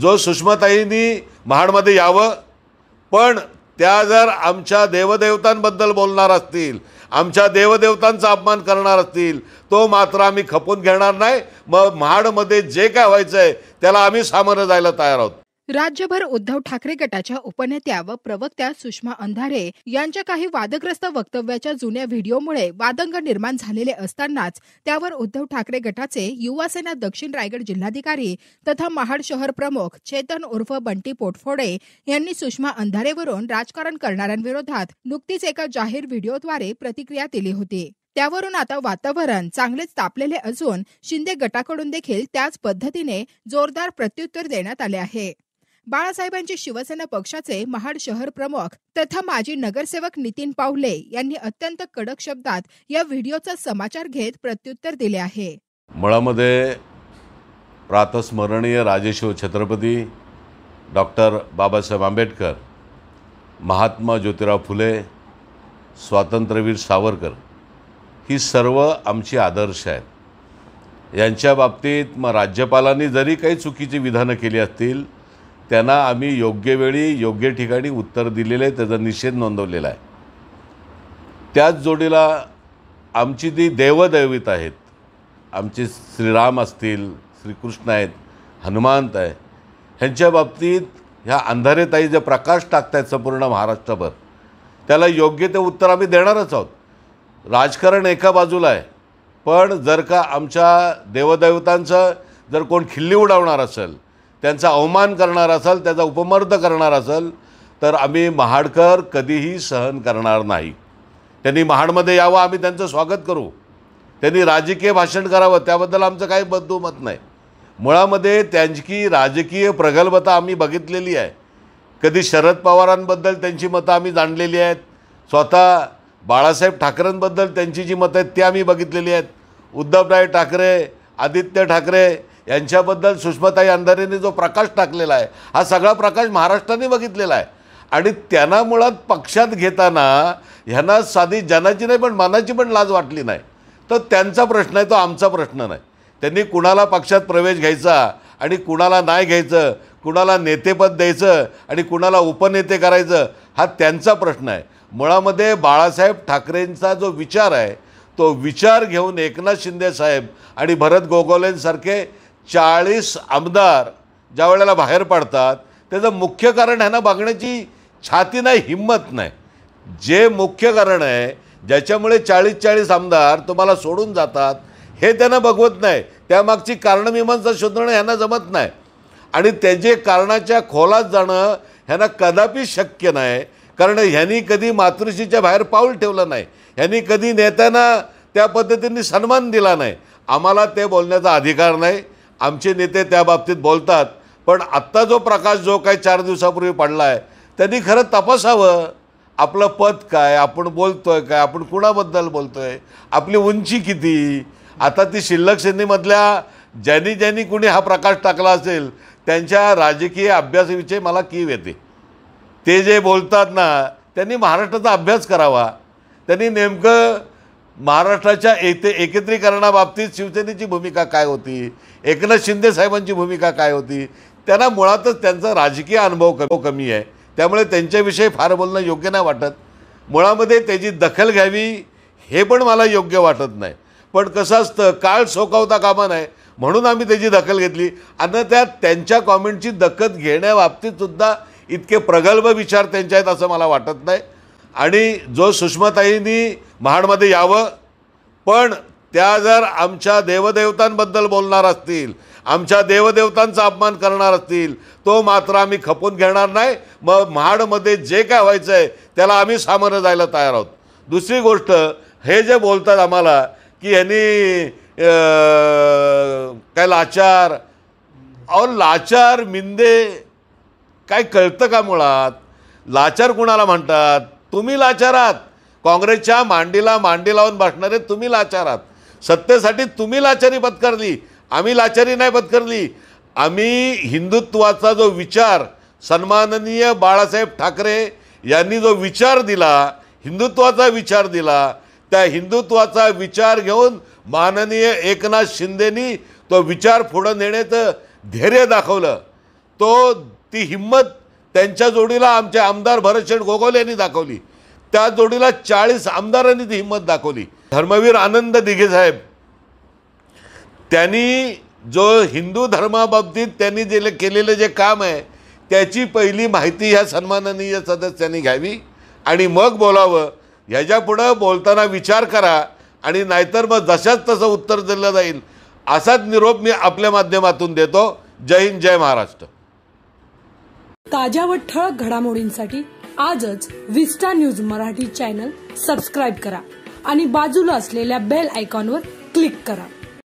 जो सुषमाताईंनी महाडमध्ये यावं पण त्या जर आमच्या देवदेवतांबद्दल बोलणार असतील आमच्या देवदेवतांचा अपमान करणार असतील तो मात्र आम्ही खपून घेणार नाही मग महाडमध्ये जे काय व्हायचं आहे त्याला आम्ही सामोरं जायला तयार आहोत राज्यभर उद्धव ठाकरे गटाच्या उपनेत्या व प्रवक्त्या सुषमा अंधारे यांच्या काही वादग्रस्त वक्तव्याच्या जुन्या व्हिडिओमुळे वादंग निर्माण झालेले असतानाच त्यावर उद्धव ठाकरे गटाचे युवासेना दक्षिण रायगड जिल्हाधिकारी तथा महाड शहर प्रमुख चेतन उर्फ बंटी पोटफोडे यांनी सुषमा अंधारेवरून राजकारण करणाऱ्यांविरोधात नुकतीच एका जाहीर व्हिडिओद्वारे प्रतिक्रिया दिली होती त्यावरून आता वातावरण चांगलेच तापलेले असून शिंदे गटाकडून देखील त्याच पद्धतीने जोरदार प्रत्युत्तर देण्यात आले आहे बाळासाहेबांचे शिवसेना पक्षाचे महाड शहर प्रमुख तथा माजी नगरसेवक नितीन पावले यांनी अत्यंत कडक शब्दात या व्हिडिओचा समाचार घेत प्रत्युत्तर दिले आहे मुळामध्ये प्रातस्मरणीय राजेश्वर छत्रपती डॉक्टर बाबासाहेब आंबेडकर महात्मा ज्योतिराव फुले स्वातंत्र्यवीर सावरकर ही सर्व आमची आदर्श आहेत यांच्या बाबतीत मग राज्यपालांनी जरी काही चुकीची विधानं केली असतील त्यांना आम्ही योग्य वेळी योग्य ठिकाणी उत्तर दिलेलं आहे त्याचा निषेध नोंदवलेला आहे त्याच जोडीला आमची ती देवदैवित आहेत आमचे श्रीराम असतील श्रीकृष्ण आहेत हनुमंत आहे ह्यांच्या बाबतीत ह्या अंधारेताई जे प्रकाश टाकतायत संपूर्ण महाराष्ट्रभर त्याला योग्य ते उत्तर आम्ही देणारच आहोत राजकारण एका बाजूला आहे पण जर का आमच्या देवदैवतांचं जर कोण खिल्ली उडवणार असेल त्यांचा अवमान करणार असाल त्याचा उपमर्द करणार असाल तर आम्ही महाडकर कधीही सहन करणार नाही त्यांनी महाडमध्ये यावं आम्ही त्यांचं स्वागत करू त्यांनी राजकीय भाषण करावं त्याबद्दल आमचं काही बद्दू मत नाही मुळामध्ये त्यांची राजकीय प्रगल्भता आम्ही बघितलेली आहे कधी शरद पवारांबद्दल त्यांची मतं आम्ही जाणलेली आहेत स्वतः बाळासाहेब ठाकरेंबद्दल त्यांची जी मतं आहेत ती आम्ही बघितलेली आहेत उद्धवराव ठाकरे आदित्य ठाकरे यांच्याबद्दल सुष्मताई अंधारेंनी जो प्रकाश टाकलेला आहे हा सगळा प्रकाश महाराष्ट्राने बघितलेला आहे आणि त्यांना मुळात पक्षात घेताना ह्यांना साधी जनाची नाही पण मनाची पण लाज वाटली नाही तर त्यांचा प्रश्न आहे तो आमचा प्रश्न नाही त्यांनी कुणाला पक्षात प्रवेश घ्यायचा आणि कुणाला नाही घ्यायचं कुणाला नेतेपद द्यायचं आणि कुणाला उपनेते करायचं हा त्यांचा प्रश्न आहे मुळामध्ये बाळासाहेब ठाकरेंचा जो विचार आहे तो विचार घेऊन एकनाथ शिंदे साहेब आणि भरत गोगोलेंसारखे चाळीस आमदार ज्या वेळेला बाहेर पडतात त्याचं मुख्य कारण ह्यांना बघण्याची छाती नाही हिंमत नाही जे मुख्य कारण आहे ज्याच्यामुळे चाळीस चाळीस आमदार तुम्हाला सोडून जातात हे त्यांना बघवत नाही त्यामागची कारणमीमांसा शोधणं ह्यांना जमत नाही आणि त्याचे कारणाच्या खोलात जाणं ह्यांना कदापि शक्य नाही कारण ह्यांनी कधी मातृशीच्या बाहेर पाऊल ठेवलं नाही ह्यांनी कधी नेत्यांना त्या पद्धतीने सन्मान दिला नाही आम्हाला ते बोलण्याचा अधिकार नाही आमचे नेते त्या बाबतीत बोलतात पण आत्ता जो प्रकाश जो काही चार दिवसापूर्वी पडला आहे त्यांनी खरं तपासावं आपलं पद काय आपण बोलतो आहे काय आपण कुणाबद्दल बोलतो आहे आपली उंची किती आता ती शिल्लक श्रेणीमधल्या ज्यांनी ज्यांनी कुणी हा प्रकाश टाकला असेल त्यांच्या राजकीय अभ्यासाविषयी मला की येते ते जे बोलतात ना त्यांनी महाराष्ट्राचा अभ्यास करावा त्यांनी नेमकं महाराष्ट्राच्या येथे एकत्रीकरणाबाबतीत शिवसेनेची भूमिका काय होती एकनाथ शिंदेसाहेबांची भूमिका काय होती त्यांना मुळातच त्यांचा राजकीय अनुभव कमी कमी आहे त्यामुळे त्यांच्याविषयी फार बोलणं योग्य नाही वाटत मुळामध्ये त्याची दखल घ्यावी हे पण मला योग्य वाटत नाही पण कसं असतं काळ सोकावता कामा नाही म्हणून आम्ही त्याची दखल घेतली आणि त्या त्यांच्या कॉमेंटची दखल घेण्याबाबतीतसुद्धा इतके प्रगल्भ विचार त्यांच्या आहेत असं मला वाटत नाही आणि जो सुषमाताईंनी महाडमध्ये यावं पण त्या जर आमच्या देवदेवतांबद्दल बोलणार असतील आमच्या देवदेवतांचा अपमान करणार असतील तो मात्र आम्ही खपून घेणार नाही मग महाडमध्ये जे काय व्हायचं आहे त्याला आम्ही सामोरं जायला तयार आहोत दुसरी गोष्ट हे जे बोलतात आम्हाला की यांनी काय लाचार अहो लाचार मिंदे काय कळतं का मुळात लाचार कुणाला म्हणतात तुम्ही लाचार आहात काँग्रेसच्या मांडीला मांडी लावून बसणारे तुम्ही लाचार आहात सत्तेसाठी तुम्ही लाचारी पत्करली आम्ही लाचारी नाही पत्करली आम्ही हिंदुत्वाचा जो विचार सन्माननीय बाळासाहेब ठाकरे यांनी जो विचार दिला हिंदुत्वाचा विचार दिला त्या हिंदुत्वाचा विचार घेऊन माननीय एकनाथ शिंदेनी तो विचार पुढं नेण्याचं धैर्य दाखवलं तो ती हिंमत त्यांच्या जोडीला आमचे आमदार भरतशेठ गोगोले यांनी दाखवली त्या जोडीला चाळीस आमदारांनी ती हिंमत दाखवली धर्मवीर आनंद दिघे साहेब त्यांनी जो हिंदू धर्माबाबतीत त्यांनी जे केलेलं जे काम आहे त्याची पहिली माहिती ह्या सन्माननीय सदस्यांनी घ्यावी आणि मग बोलावं ह्याच्यापुढं बोलताना विचार करा आणि नाहीतर मग जशाच तसं उत्तर दिलं जाईल असाच निरोप मी आपल्या माध्यमातून देतो जय हिंद जय महाराष्ट्र ताज्या व ठळक घडामोडींसाठी आजच Vista news Marathi channel subscribe करा आणि बाजूला असलेल्या बेल आयकॉनवर क्लिक करा